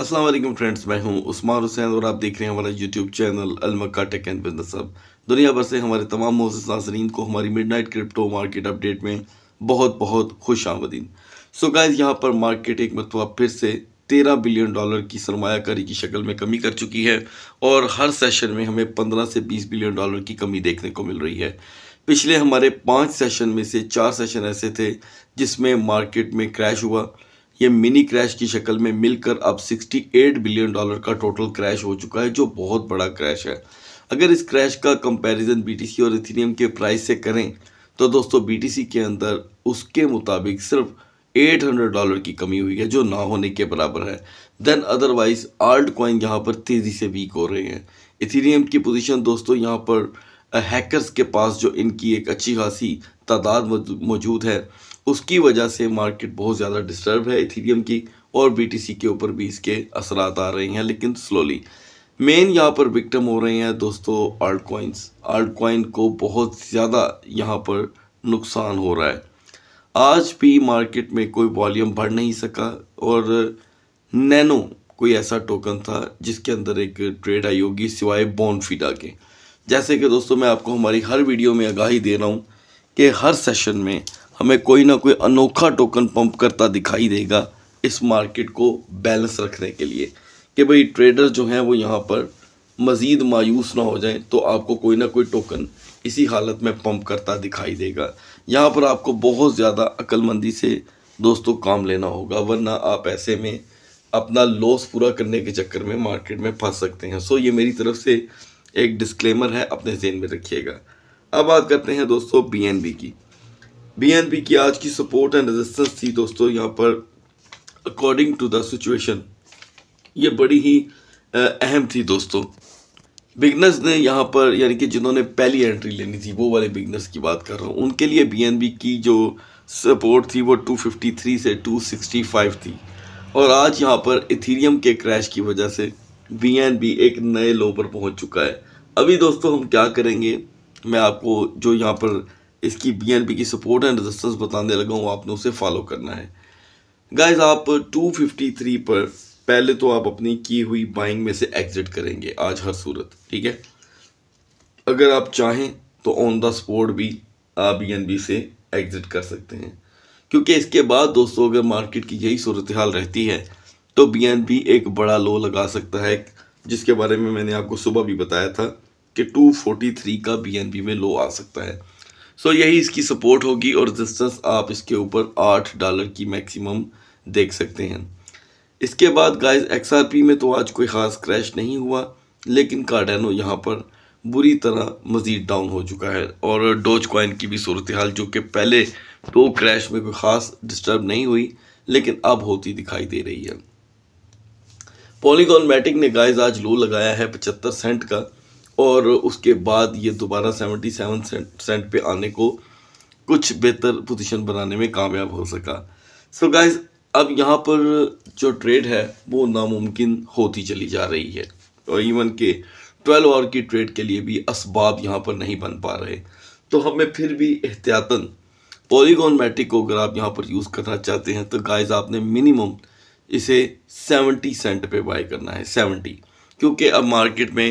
अस्सलाम वालेकुम फ्रेंड्स मैं हूं उस्मान हुसैन और आप देख रहे हैं हमारा यूट्यूब चैनल अलमक्का टेक एंड बिजनेस अब दुनिया भर से हमारे तमाम मोजिस नाजरीन को हमारी मिडनाइट क्रिप्टो मार्केट अपडेट में बहुत बहुत खुश आमदीन सो गाइज यहां पर मार्केट एक मरतबा फिर से तेरह बिलियन डॉलर की सरमाकारी की शक्ल में कमी कर चुकी है और हर सेशन में हमें पंद्रह से बीस बिलियन डॉलर की कमी देखने को मिल रही है पिछले हमारे पाँच सेशन में से चार सेशन ऐसे थे जिसमें मार्केट में क्रैश हुआ ये मिनी क्रैश की शक्ल में मिलकर अब 68 बिलियन डॉलर का टोटल क्रैश हो चुका है जो बहुत बड़ा क्रैश है अगर इस क्रैश का कंपैरिजन बीटीसी और इथेरियम के प्राइस से करें तो दोस्तों बीटीसी के अंदर उसके मुताबिक सिर्फ 800 डॉलर की कमी हुई है जो ना होने के बराबर है देन अदरवाइज आल्ट कॉइन यहाँ पर तेज़ी से वीक हो रहे हैं इथेरियम की पोजिशन दोस्तों यहाँ पर हैकरस uh, के पास जो इनकी एक अच्छी खासी तादाद मौजूद है उसकी वजह से मार्केट बहुत ज़्यादा डिस्टर्ब है इथीरियम की और बीटीसी के ऊपर भी इसके असरात आ रहे हैं लेकिन स्लोली मेन यहाँ पर विक्टम हो रहे हैं दोस्तों आर्ट कॉइन्स आर्ट कॉइन को बहुत ज़्यादा यहाँ पर नुकसान हो रहा है आज भी मार्केट में कोई वॉल्यूम बढ़ नहीं सका और नैनो कोई ऐसा टोकन था जिसके अंदर एक ट्रेड आई होगी सिवाय बॉन्डफीडा के जैसे कि दोस्तों मैं आपको हमारी हर वीडियो में आगाही दे रहा हूँ कि हर सेशन में हमें कोई ना कोई अनोखा टोकन पंप करता दिखाई देगा इस मार्केट को बैलेंस रखने के लिए कि भाई ट्रेडर जो हैं वो यहाँ पर मज़ीद मायूस ना हो जाए तो आपको कोई ना कोई टोकन इसी हालत में पंप करता दिखाई देगा यहाँ पर आपको बहुत ज़्यादा अक्लमंदी से दोस्तों काम लेना होगा वरना आप ऐसे में अपना लॉस पूरा करने के चक्कर में मार्केट में फंस सकते हैं सो ये मेरी तरफ से एक डिस्क्लेमर है अपने जेन में रखिएगा अब बात करते हैं दोस्तों बी की BNP की आज की सपोर्ट एंड रेजिस्टेंस थी दोस्तों यहाँ पर अकॉर्डिंग टू द सिचुएशन ये बड़ी ही अहम थी दोस्तों बिगनर्स ने यहाँ पर यानी कि जिन्होंने पहली एंट्री लेनी थी वो वाले बिगनर्स की बात कर रहा हूँ उनके लिए बीएनबी की जो सपोर्ट थी वो 253 से 265 थी और आज यहाँ पर इथीरियम के क्रैश की वजह से बीएनबी एक नए लो पर पहुँच चुका है अभी दोस्तों हम क्या करेंगे मैं आपको जो यहाँ पर इसकी बी की सपोर्ट एंड रेजिस्टेंस बताने लगा हूँ आपने उसे फॉलो करना है गाइज आप 253 पर पहले तो आप अपनी की हुई बाइंग में से एग्जिट करेंगे आज हर सूरत ठीक है अगर आप चाहें तो ऑन द स्पॉट भी आप बी से एग्जिट कर सकते हैं क्योंकि इसके बाद दोस्तों अगर मार्केट की यही सूरत हाल रहती है तो बी एक बड़ा लो लगा सकता है जिसके बारे में मैंने आपको सुबह भी बताया था कि 243 का बी में लो आ सकता है सो so, यही इसकी सपोर्ट होगी और रजिस्टेंस आप इसके ऊपर आठ डॉलर की मैक्सिमम देख सकते हैं इसके बाद गाइस एक्सआरपी में तो आज कोई ख़ास क्रैश नहीं हुआ लेकिन कार्डेनो यहाँ पर बुरी तरह मज़ीद डाउन हो चुका है और डोज कॉइन की भी सूरत हाल जो कि पहले दो तो क्रैश में कोई ख़ास डिस्टर्ब नहीं हुई लेकिन अब होती दिखाई दे रही है पॉलीगॉन मैटिक ने गाइस आज लो लगाया है पचहत्तर सेंट का और उसके बाद ये दोबारा सेवेंटी सेवन सेंट पे आने को कुछ बेहतर पोजीशन बनाने में कामयाब हो सका सो so गाइस अब यहाँ पर जो ट्रेड है वो नामुमकिन होती चली जा रही है और इवन के ट्वेल्व आवर की ट्रेड के लिए भी इसबाब यहाँ पर नहीं बन पा रहे तो हमें फिर भी एहतियातन पॉलीगॉन मैट्रिक को अगर आप यहाँ पर यूज़ करना चाहते हैं तो गाइज आपने मिनिमम इसे सेवेंटी सेंट पे बाय करना है सेवेंटी क्योंकि अब मार्केट में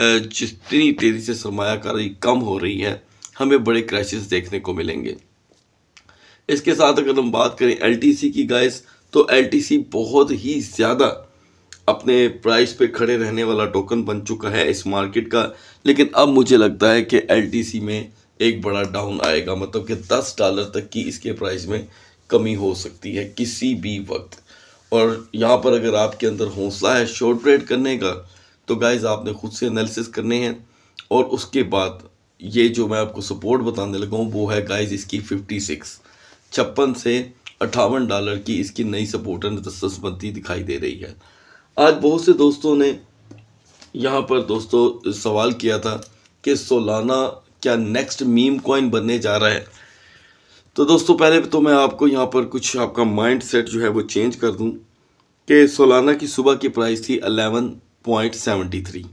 जितनी तेज़ी से सरमाकारी कम हो रही है हमें बड़े क्राइसिस देखने को मिलेंगे इसके साथ अगर हम बात करें एल की गाइस तो एल बहुत ही ज़्यादा अपने प्राइस पे खड़े रहने वाला टोकन बन चुका है इस मार्केट का लेकिन अब मुझे लगता है कि एल में एक बड़ा डाउन आएगा मतलब कि 10 डॉलर तक की इसके प्राइस में कमी हो सकती है किसी भी वक्त और यहाँ पर अगर आपके अंदर हौसला है शॉर्ट ट्रेड करने का तो गाइज़ आपने खुद से एनालिसिस करने हैं और उसके बाद ये जो मैं आपको सपोर्ट बताने लगा हूँ वो है गाइज इसकी फिफ्टी सिक्स छप्पन से अट्ठावन डॉलर की इसकी नई सपोर्टर तसस दिखाई दे रही है आज बहुत से दोस्तों ने यहाँ पर दोस्तों सवाल किया था कि सोलाना क्या नेक्स्ट मीम कॉइन बनने जा रहा है तो दोस्तों पहले तो मैं आपको यहाँ पर कुछ आपका माइंड सेट जो है वो चेंज कर दूँ कि सोलाना की सुबह की प्राइस थी अलेवन पॉइंट सेवेंटी थ्री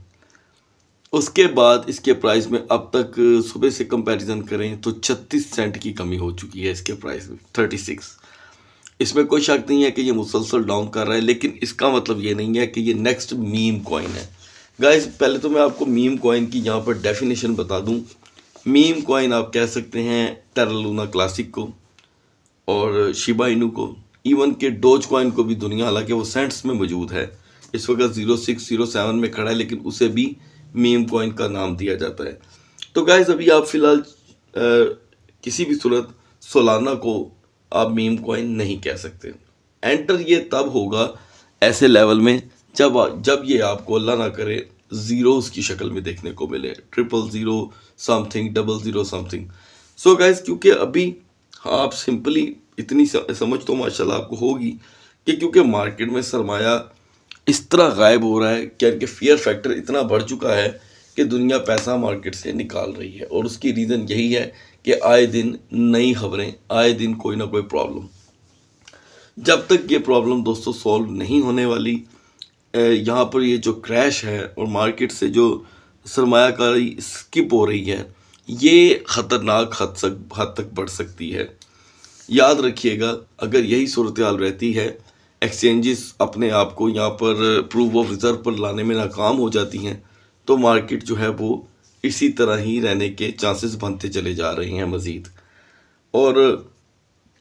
उसके बाद इसके प्राइस में अब तक सुबह से कंपैरिजन करें तो छत्तीस सेंट की कमी हो चुकी है इसके प्राइस में थर्टी सिक्स इसमें कोई शक नहीं है कि ये मुसलसल डाउन कर रहा है लेकिन इसका मतलब ये नहीं है कि ये नेक्स्ट मीम कॉइन है गाइस पहले तो मैं आपको मीम कॉइन की यहाँ पर डेफिनेशन बता दूँ मीम कॉइन आप कह सकते हैं टेरालूना क्लासिक को और शिबा इनू को इवन के डोज कॉइन को भी दुनिया हालांकि वो सेंट्स में मौजूद है इस वक्त ज़ीरो सिक्स जीरो सेवन में खड़ा है लेकिन उसे भी मीम कॉइन का नाम दिया जाता है तो गाइज अभी आप फ़िलहाल किसी भी सूरत सोलाना को आप मीम कॉइन नहीं कह सकते एंटर ये तब होगा ऐसे लेवल में जब जब ये आपको अल्लाह ना करे ज़ीरोज़ की शक्ल में देखने को मिले triple zero something double zero something so guys क्योंकि अभी आप सिंपली इतनी समझ तो माशाल्लाह आपको होगी कि क्योंकि मार्केट में सरमाया इस तरह गायब हो रहा है कि इनके फियर फैक्टर इतना बढ़ चुका है कि दुनिया पैसा मार्केट से निकाल रही है और उसकी रीज़न यही है कि आए दिन नई खबरें आए दिन कोई ना कोई प्रॉब्लम जब तक ये प्रॉब्लम दोस्तों सॉल्व नहीं होने वाली यहाँ पर ये जो क्रैश है और मार्केट से जो सरमाकारी स्किप हो रही है ये ख़तरनाक हद तक हद तक बढ़ सकती है याद रखिएगा अगर यही सूरत हाल रहती है एक्सचेंजेस अपने आप को यहाँ पर प्रूफ ऑफ रिज़र्व पर लाने में नाकाम हो जाती हैं तो मार्केट जो है वो इसी तरह ही रहने के चांसेस बनते चले जा रहे हैं मज़ीद और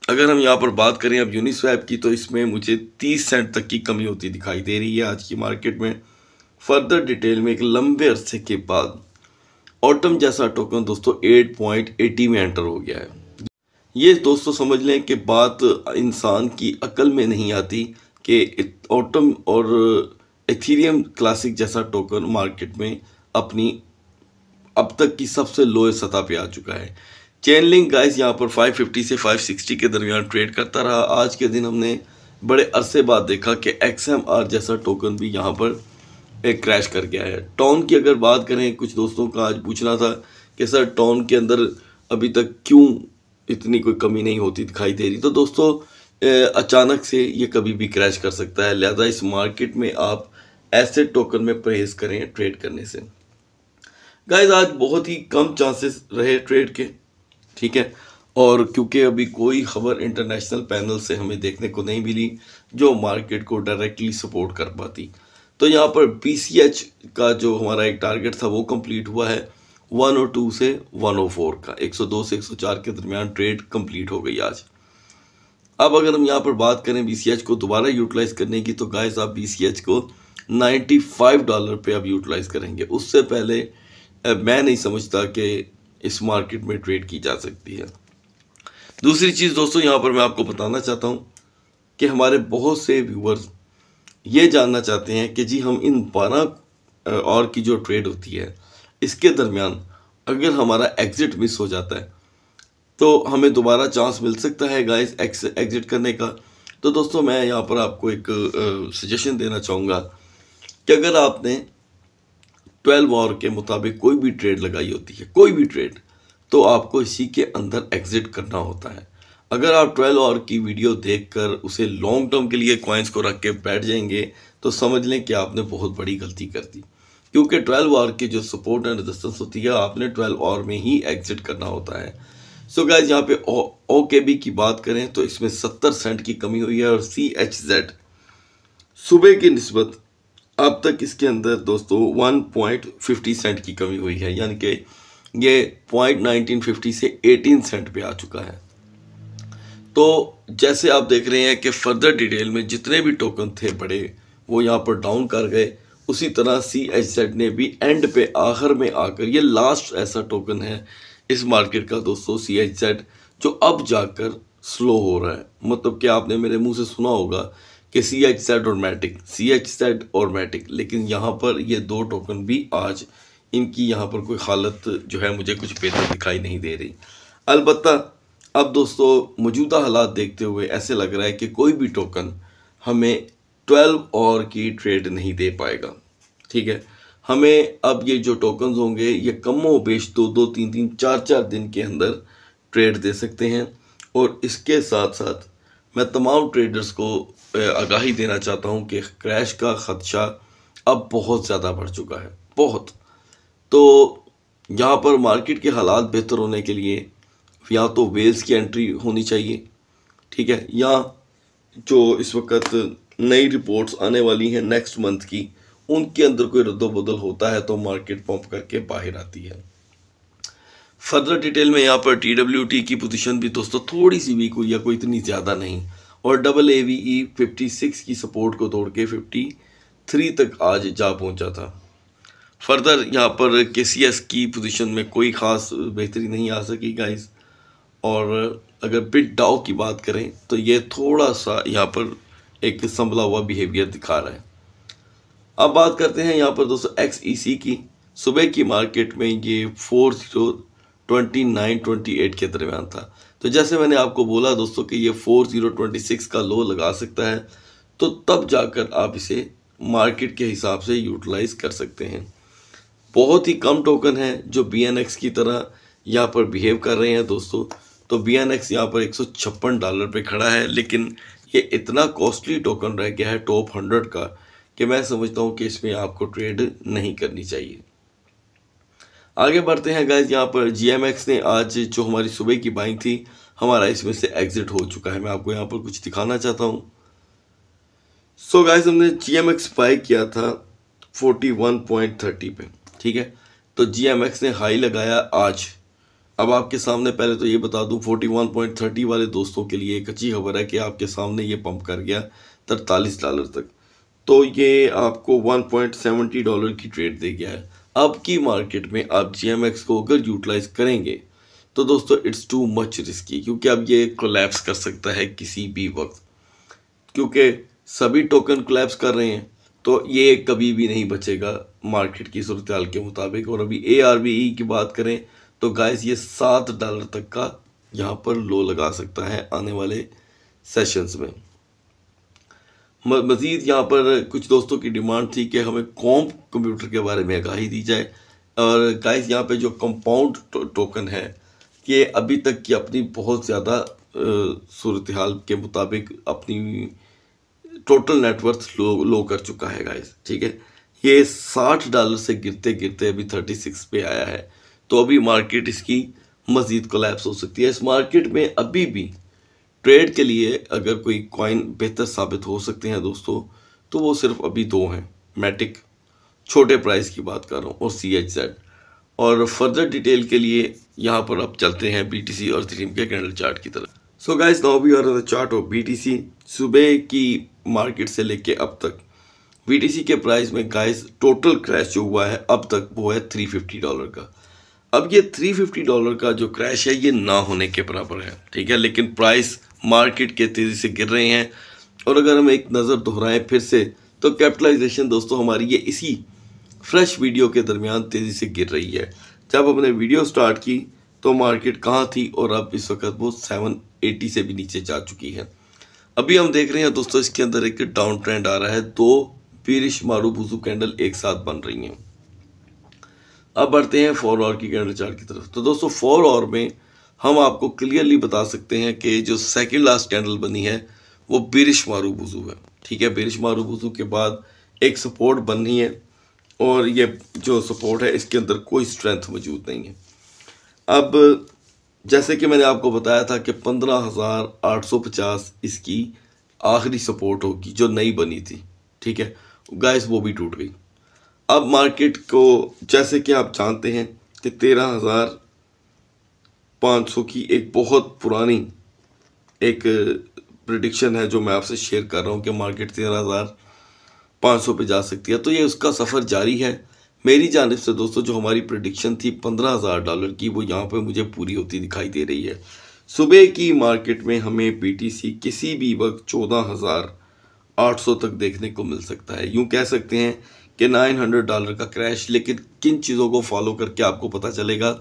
अगर हम यहाँ पर बात करें अब यूनिस्वैप की तो इसमें मुझे 30 सेंट तक की कमी होती दिखाई दे रही है आज की मार्केट में फर्दर डिटेल में एक लंबे अरसे के बाद ऑटम जैसा टोकन दोस्तों 8.80 में एंटर हो गया है ये दोस्तों समझ लें कि बात इंसान की अकल में नहीं आती कि ऑटम और एथीरियम क्लासिक जैसा टोकन मार्केट में अपनी अब तक की सबसे लोएस्ट सतह पे आ चुका है चेन लिंक गाइस यहाँ पर 550 से 560 के दरमियान ट्रेड करता रहा आज के दिन हमने बड़े अरसे बाद देखा कि एक्स एम आर जैसा टोकन भी यहाँ पर एक क्रैश कर गया है टॉन की अगर बात करें कुछ दोस्तों का आज पूछना था कि सर टॉन के अंदर अभी तक क्यों इतनी कोई कमी नहीं होती दिखाई दे रही तो दोस्तों अचानक से ये कभी भी क्रैश कर सकता है लिहाजा इस मार्केट में आप ऐसे टोकन में परहेज करें ट्रेड करने से गाइज आज बहुत ही कम चांसेस रहे ट्रेड के ठीक है और क्योंकि अभी कोई खबर इंटरनेशनल पैनल से हमें देखने को नहीं मिली जो मार्केट को डायरेक्टली सपोर्ट कर पाती तो यहाँ पर पी का जो हमारा एक टारगेट था वो कम्प्लीट हुआ है 102 से 104 का 102 से 104 के दरमियान ट्रेड कंप्लीट हो गई आज अब अगर हम यहाँ पर बात करें बी को दोबारा यूटिलाइज़ करने की तो गाइस आप बी को 95 डॉलर पे अब यूटिलाइज़ करेंगे उससे पहले मैं नहीं समझता कि इस मार्केट में ट्रेड की जा सकती है दूसरी चीज़ दोस्तों यहाँ पर मैं आपको बताना चाहता हूँ कि हमारे बहुत से व्यूवर्स ये जानना चाहते हैं कि जी हम इन बारह और की जो ट्रेड होती है इसके दरमियान अगर हमारा एग्ज़िट मिस हो जाता है तो हमें दोबारा चांस मिल सकता है गाइस एग्ज़िट करने का तो दोस्तों मैं यहाँ पर आपको एक सजेशन देना चाहूँगा कि अगर आपने ट्वेल्व आवर के मुताबिक कोई भी ट्रेड लगाई होती है कोई भी ट्रेड तो आपको इसी के अंदर एग्ज़िट करना होता है अगर आप ट्वेल्व आवर की वीडियो देखकर उसे लॉन्ग टर्म के लिए कॉइन्स को रख के बैठ जाएंगे तो समझ लें कि आपने बहुत बड़ी गलती कर दी क्योंकि ट्वेल्व आवर की जो सपोर्ट एंड रेजिस्टेंस होती है आपने ट्वेल्व आवर में ही एग्जिट करना होता है सो गाइज यहाँ पे ओ के बी की बात करें तो इसमें सत्तर सेंट की कमी हुई है और सी एच जेड सुबह की नस्बत अब तक इसके अंदर दोस्तों वन पॉइंट फिफ्टी सेंट की कमी हुई है यानी कि ये पॉइंट नाइनटीन फिफ्टी से एटीन सेंट पे आ चुका है तो जैसे आप देख रहे हैं कि फर्दर डिटेल में जितने भी टोकन थे बड़े वो यहाँ पर डाउन कर गए उसी तरह सी एच जेड ने भी एंड पे आखिर में आकर ये लास्ट ऐसा टोकन है इस मार्केट का दोस्तों सी एच जेड जो अब जाकर स्लो हो रहा है मतलब कि आपने मेरे मुंह से सुना होगा कि सी एच सेड और मैटिक सी एच सेड और मैटिक लेकिन यहाँ पर ये दो टोकन भी आज इनकी यहाँ पर कोई हालत जो है मुझे कुछ बेहतर दिखाई नहीं दे रही अलबत् अब दोस्तों मौजूदा हालात देखते हुए ऐसे लग रहा है कि कोई भी टोकन हमें 12 और की ट्रेड नहीं दे पाएगा ठीक है हमें अब ये जो टोकन्स होंगे ये कमो बेश दो दो तीन तीन चार चार दिन के अंदर ट्रेड दे सकते हैं और इसके साथ साथ मैं तमाम ट्रेडर्स को आगाही देना चाहता हूँ कि क्रैश का ख़दशा अब बहुत ज़्यादा बढ़ चुका है बहुत तो यहाँ पर मार्केट के हालात बेहतर होने के लिए या तो वेल्स की एंट्री होनी चाहिए ठीक है या जो इस वक्त नई रिपोर्ट्स आने वाली हैं नेक्स्ट मंथ की उनके अंदर कोई रद्दोबदल होता है तो मार्केट पंप करके बाहर आती है फर्दर डिटेल में यहाँ पर टी डब्ल्यू टी की पोजीशन भी दोस्तों थोड़ी सी वीक हुई या कोई इतनी ज़्यादा नहीं और double A V E fifty six की सपोर्ट को तोड़ के फिफ्टी थ्री तक आज जा पहुँचा था फर्दर यहाँ पर के सी एस की पोजिशन में कोई ख़ास बेहतरी नहीं आ सकी गाइस और अगर बिट डाउ की बात करें तो ये थोड़ा सा यहाँ पर एक संभला हुआ बिहेवियर दिखा रहा है अब बात करते हैं यहाँ पर दोस्तों एक्स ई सी की सुबह की मार्केट में ये four zero twenty nine twenty eight के दरमियान था तो जैसे मैंने आपको बोला दोस्तों कि ये फोर जीरो ट्वेंटी सिक्स का लो लगा सकता है तो तब जाकर आप इसे मार्केट के हिसाब से यूटिलाइज कर सकते हैं बहुत ही कम टोकन है जो बी एन एक्स की तरह यहाँ पर बिहेव कर रहे हैं दोस्तों तो बी एन एक्स यहाँ पर एक सौ छप्पन डॉलर पर खड़ा है लेकिन ये इतना कॉस्टली टोकन रह गया है टॉप हंड्रेड का कि मैं समझता हूँ कि इसमें आपको ट्रेड नहीं करनी चाहिए आगे बढ़ते हैं गैस यहाँ पर जी ने आज जो हमारी सुबह की बाइंग थी हमारा इसमें से एग्जिट हो चुका है मैं आपको यहाँ पर कुछ दिखाना चाहता हूँ सो so गाइस हमने जी एम एक्स किया था फोर्टी पे ठीक है तो जी एम एक्स ने हाई लगाया आज अब आपके सामने पहले तो ये बता दूं 41.30 वाले दोस्तों के लिए एक अच्छी खबर है कि आपके सामने ये पंप कर गया तरतालीस डॉलर तक तो ये आपको 1.70 डॉलर की ट्रेड दे गया है अब की मार्केट में आप जी को अगर यूटिलाइज करेंगे तो दोस्तों इट्स टू मच रिस्की क्योंकि अब ये कोलेप्स कर सकता है किसी भी वक्त क्योंकि सभी टोकन कोलेप्स कर रहे हैं तो ये कभी भी नहीं बचेगा मार्केट की सूरत हाल के मुताबिक और अभी ए आर बी ई की बात करें तो गाइस ये सात डॉलर तक का यहाँ पर लो लगा सकता है आने वाले सेशंस में मज़ीद यहाँ पर कुछ दोस्तों की डिमांड थी कि हमें कॉम्प कंप्यूटर के बारे में आगाही दी जाए और गाइस यहाँ पे जो कंपाउंड टो, टोकन है ये अभी तक की अपनी बहुत ज़्यादा सूरत हाल के मुताबिक अपनी टोटल नेटवर्थ लो लो कर चुका है गाइस ठीक है ये साठ डॉलर से गिरते गिरते अभी थर्टी सिक्स पे आया है तो अभी मार्केट इसकी मज़ीद कोलेप्स हो सकती है इस मार्केट में अभी भी ट्रेड के लिए अगर कोई कॉइन बेहतर साबित हो सकते हैं दोस्तों तो वो सिर्फ अभी दो हैं मैटिक छोटे प्राइस की बात कर रहा हूँ और सी एच जेड और फर्दर डिटेल के लिए यहाँ पर अब चलते हैं बी टी सी और थ्रीम के कैंडल चार्ट की तरफ so guys now we are on the chart of B T C सुबह की मार्केट से लेके अब तक बी टी सी के प्राइस में गाइस टोटल क्रैश जो हुआ है अब तक वो है थ्री फिफ्टी डॉलर का अब ये थ्री फिफ्टी डॉलर का जो क्रैश है ये ना होने के बराबर है ठीक है लेकिन प्राइस मार्केट के तेज़ी से गिर रहे हैं और अगर हम एक नज़र दोहराएं फिर से तो कैपिटलाइजेशन दोस्तों हमारी ये इसी फ्रेश वीडियो के दरमियान तेज़ी से गिर रही है जब हमने वीडियो स्टार्ट की तो मार्केट कहाँ थी और अब इस वक्त वो 780 से भी नीचे जा चुकी है अभी हम देख रहे हैं दोस्तों इसके अंदर एक डाउन ट्रेंड आ रहा है दो पीरिश मारू भूसू कैंडल एक साथ बन रही हैं अब बढ़ते हैं फोर आवर की कैंडल चार्ट की तरफ तो दोस्तों फोर आवर में हम आपको क्लियरली बता सकते हैं कि जो सेकेंड लास्ट कैंडल बनी है वो बिरिश मारू वज़ू है ठीक है बिरिश मारू वज़ू के बाद एक सपोर्ट बननी है और ये जो सपोर्ट है इसके अंदर कोई स्ट्रेंथ मौजूद नहीं है अब जैसे कि मैंने आपको बताया था कि पंद्रह हज़ार आठ सौ पचास इसकी आखिरी सपोर्ट होगी जो नई बनी थी ठीक है गैस वो भी टूट गई अब मार्केट को जैसे कि आप जानते हैं कि तेरह हज़ार 500 की एक बहुत पुरानी एक प्रडिक्शन है जो मैं आपसे शेयर कर रहा हूँ कि मार्केट तेरह हज़ार पाँच सौ पर जा सकती है तो ये उसका सफ़र जारी है मेरी जानब से दोस्तों जो हमारी प्रडिक्शन थी पंद्रह हज़ार डॉलर की वो यहाँ पे मुझे पूरी होती दिखाई दे रही है सुबह की मार्केट में हमें पीटीसी किसी भी वक्त चौदह हज़ार आठ सौ तक देखने को मिल सकता है यूँ कह सकते हैं कि नाइन हंड्रेड डॉलर का क्रैश लेकिन किन चीज़ों को फॉलो करके आपको पता चलेगा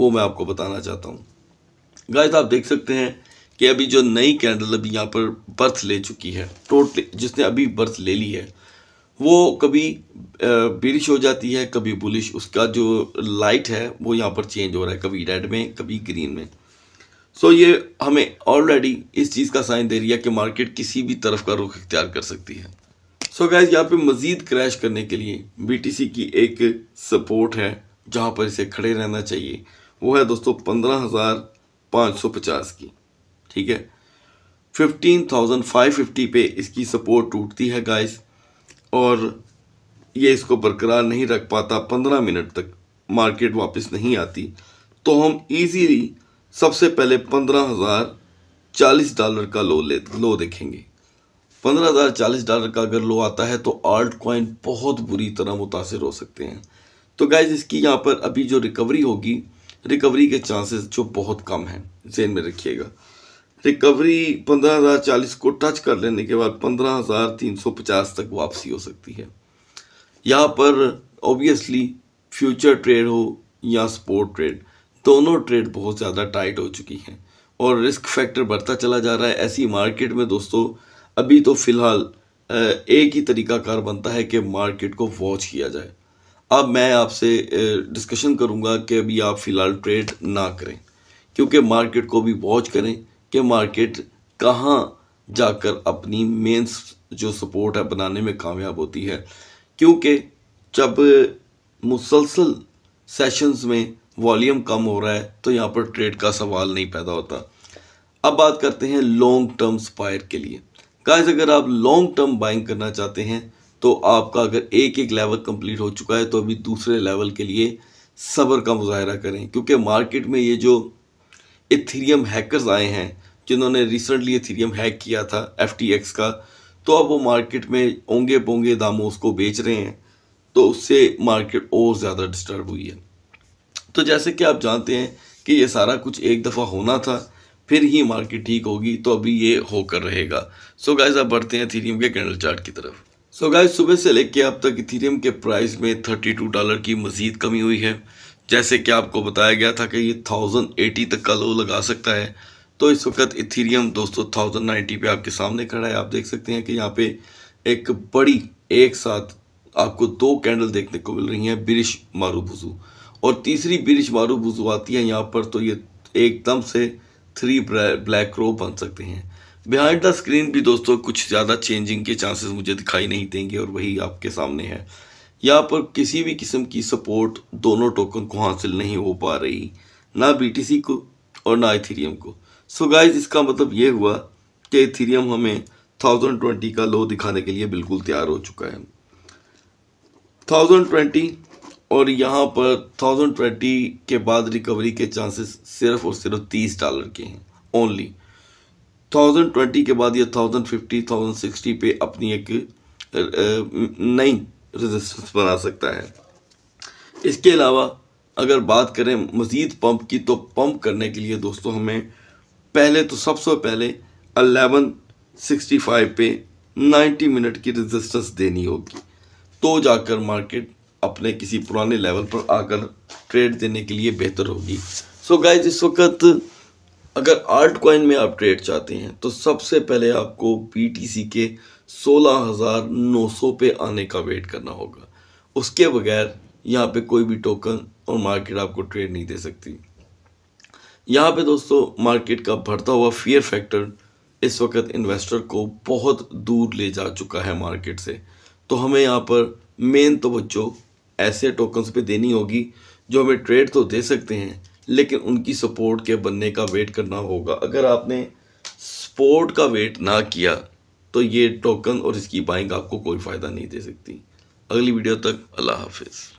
वो मैं आपको बताना चाहता हूँ गाइस आप देख सकते हैं कि अभी जो नई कैंडल अभी यहाँ पर बर्थ ले चुकी है टोटली जिसने अभी बर्थ ले ली है वो कभी बिरिश हो जाती है कभी बुलिश उसका जो लाइट है वो यहाँ पर चेंज हो रहा है कभी रेड में कभी ग्रीन में सो ये हमें ऑलरेडी इस चीज़ का साइन दे रही है कि मार्केट किसी भी तरफ का रुख इख्तियार कर सकती है सो so गैस यहाँ पे मज़ीद क्रैश करने के लिए बीटीसी की एक सपोर्ट है जहाँ पर इसे खड़े रहना चाहिए वो है दोस्तों पंद्रह हज़ार पाँच सौ पचास की ठीक है फिफ्टीन थाउजेंड फाइव फिफ्टी पे इसकी सपोर्ट टूटती है गाइस और ये इसको बरकरार नहीं रख पाता पंद्रह मिनट तक मार्केट वापस नहीं आती तो हम इजीली सबसे पहले पंद्रह हज़ार चालीस डॉलर का लो ले लो देखेंगे पंद्रह हज़ार चालीस डॉलर का अगर लो आता है तो आर्ट कॉइन बहुत बुरी तरह मुतासर हो सकते हैं तो गाइज इसकी यहाँ पर अभी जो रिकवरी होगी रिकवरी के चांसेस जो बहुत कम हैं जेन में रखिएगा रिकवरी पंद्रह हज़ार चालीस को टच कर लेने के बाद पंद्रह हज़ार तीन सौ पचास तक वापसी हो सकती है यहाँ पर ऑब्वियसली फ्यूचर ट्रेड हो या स्पोर्ट ट्रेड दोनों ट्रेड बहुत ज़्यादा टाइट हो चुकी हैं और रिस्क फैक्टर बढ़ता चला जा रहा है ऐसी मार्केट में दोस्तों अभी तो फ़िलहाल एक ही तरीका कार बनता है कि मार्केट को वॉच किया जाए अब मैं आपसे डिस्कशन करूंगा कि अभी आप फ़िलहाल ट्रेड ना करें क्योंकि मार्केट को भी वॉच करें कि मार्केट कहाँ जाकर अपनी मेन जो सपोर्ट है बनाने में कामयाब होती है क्योंकि जब मुसलसल सेशंस में वॉल्यूम कम हो रहा है तो यहाँ पर ट्रेड का सवाल नहीं पैदा होता अब बात करते हैं लॉन्ग टर्म स्पायर के लिए गाइस अगर आप लॉन्ग टर्म बाइंग करना चाहते हैं तो आपका अगर एक एक लेवल कंप्लीट हो चुका है तो अभी दूसरे लेवल के लिए सब्र का मुजाहरा करें क्योंकि मार्केट में ये जो इथीरियम हैकर्स आए हैं जिन्होंने रिसेंटली इथीरियम हैक किया था एफ का तो अब वो मार्केट में ओंगे पोंगे दामों उसको बेच रहे हैं तो उससे मार्केट और ज़्यादा डिस्टर्ब हुई है तो जैसे कि आप जानते हैं कि ये सारा कुछ एक दफ़ा होना था फिर ही मार्केट ठीक होगी तो अभी ये होकर रहेगा सो गाइज़ आप बढ़ते हैं थीरियम के कैंडल चार्ट की तरफ सो so गाइस सुबह से लेके अब तक इथेरियम के प्राइस में 32 डॉलर की मजीद कमी हुई है जैसे कि आपको बताया गया था कि ये 1080 तक का लो लगा सकता है तो इस वक्त इथेरियम दोस्तों 1090 पे आपके सामने खड़ा है आप देख सकते हैं कि यहाँ पे एक बड़ी एक साथ आपको दो कैंडल देखने को मिल रही हैं बिरिश मारूबुजू और तीसरी बिरिश मारूबुजू आती है यहाँ पर तो ये एकदम से थ्री ब्लैक रो बन सकते हैं बिहाइंड द स्क्रीन भी दोस्तों कुछ ज़्यादा चेंजिंग के चांसेस मुझे दिखाई नहीं देंगे और वही आपके सामने है यहाँ पर किसी भी किस्म की सपोर्ट दोनों टोकन को हासिल नहीं हो पा रही ना बी को और ना इथीरियम को सो so गाइज इसका मतलब ये हुआ कि इथीरियम हमें थाउजेंड ट्वेंटी का लो दिखाने के लिए बिल्कुल तैयार हो चुका है थाउजेंड ट्वेंटी और यहाँ पर थाउजेंड ट्वेंटी के बाद रिकवरी के चांसेस सिर्फ और सिर्फ तीस डॉलर के हैं ओनली थाउजेंड ट्वेंटी के बाद या थाउजेंड फिफ्टी थाउजेंड सिक्सटी पे अपनी एक नई रेजिस्टेंस बना सकता है इसके अलावा अगर बात करें मज़ीद पंप की तो पंप करने के लिए दोस्तों हमें पहले तो सबसे पहले अलेवन सिक्सटी फाइव पे नाइन्टी मिनट की रेजिस्टेंस देनी होगी तो जाकर मार्केट अपने किसी पुराने लेवल पर आकर ट्रेड देने के लिए बेहतर होगी सो गाइज इस वक्त अगर आर्ट क्वाइन में आप ट्रेड चाहते हैं तो सबसे पहले आपको बी के 16,900 पे आने का वेट करना होगा उसके बगैर यहाँ पे कोई भी टोकन और मार्केट आपको ट्रेड नहीं दे सकती यहाँ पे दोस्तों मार्केट का बढ़ता हुआ फियर फैक्टर इस वक्त इन्वेस्टर को बहुत दूर ले जा चुका है मार्केट से तो हमें यहाँ पर मेन तो बच्चों ऐसे टोकन्स पे देनी होगी जो हमें ट्रेड तो दे सकते हैं लेकिन उनकी सपोर्ट के बनने का वेट करना होगा अगर आपने सपोर्ट का वेट ना किया तो ये टोकन और इसकी बाइंग आपको कोई फ़ायदा नहीं दे सकती अगली वीडियो तक अल्लाह हाफिज़